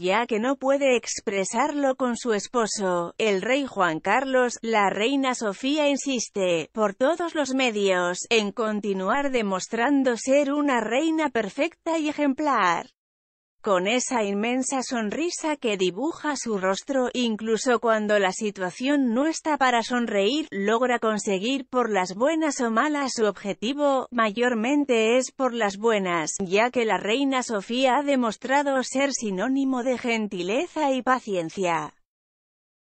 ya que no puede expresarlo con su esposo, el rey Juan Carlos, la reina Sofía insiste, por todos los medios, en continuar demostrando ser una reina perfecta y ejemplar con esa inmensa sonrisa que dibuja su rostro, incluso cuando la situación no está para sonreír, logra conseguir por las buenas o malas su objetivo, mayormente es por las buenas, ya que la reina Sofía ha demostrado ser sinónimo de gentileza y paciencia.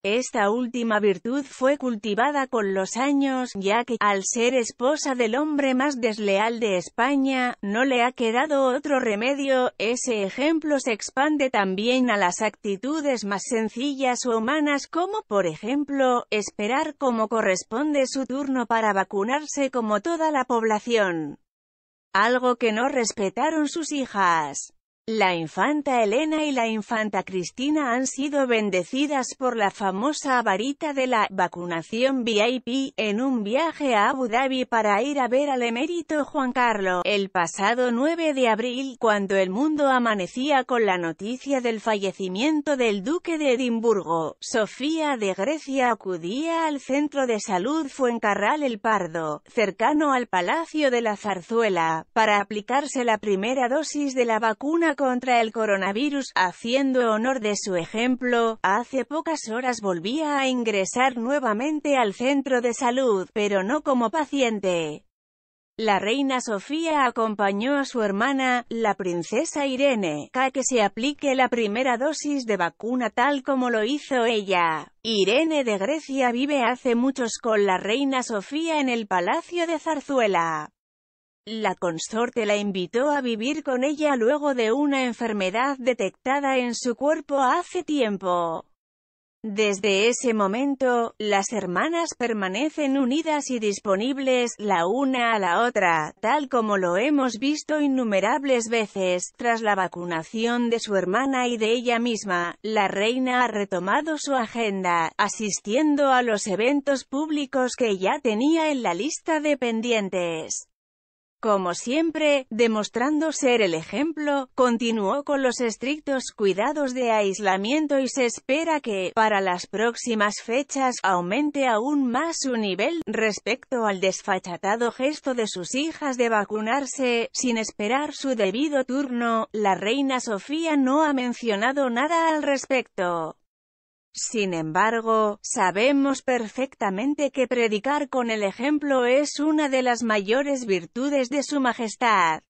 Esta última virtud fue cultivada con los años, ya que, al ser esposa del hombre más desleal de España, no le ha quedado otro remedio, ese ejemplo se expande también a las actitudes más sencillas o humanas como, por ejemplo, esperar como corresponde su turno para vacunarse como toda la población. Algo que no respetaron sus hijas. La infanta Elena y la infanta Cristina han sido bendecidas por la famosa varita de la vacunación VIP, en un viaje a Abu Dhabi para ir a ver al emérito Juan Carlos, el pasado 9 de abril, cuando el mundo amanecía con la noticia del fallecimiento del duque de Edimburgo. Sofía de Grecia acudía al centro de salud Fuencarral El Pardo, cercano al Palacio de la Zarzuela, para aplicarse la primera dosis de la vacuna contra el coronavirus, haciendo honor de su ejemplo, hace pocas horas volvía a ingresar nuevamente al centro de salud, pero no como paciente. La reina Sofía acompañó a su hermana, la princesa Irene, a que se aplique la primera dosis de vacuna tal como lo hizo ella. Irene de Grecia vive hace muchos con la reina Sofía en el Palacio de Zarzuela. La consorte la invitó a vivir con ella luego de una enfermedad detectada en su cuerpo hace tiempo. Desde ese momento, las hermanas permanecen unidas y disponibles, la una a la otra, tal como lo hemos visto innumerables veces. Tras la vacunación de su hermana y de ella misma, la reina ha retomado su agenda, asistiendo a los eventos públicos que ya tenía en la lista de pendientes. Como siempre, demostrando ser el ejemplo, continuó con los estrictos cuidados de aislamiento y se espera que, para las próximas fechas, aumente aún más su nivel, respecto al desfachatado gesto de sus hijas de vacunarse, sin esperar su debido turno, la reina Sofía no ha mencionado nada al respecto. Sin embargo, sabemos perfectamente que predicar con el ejemplo es una de las mayores virtudes de su majestad.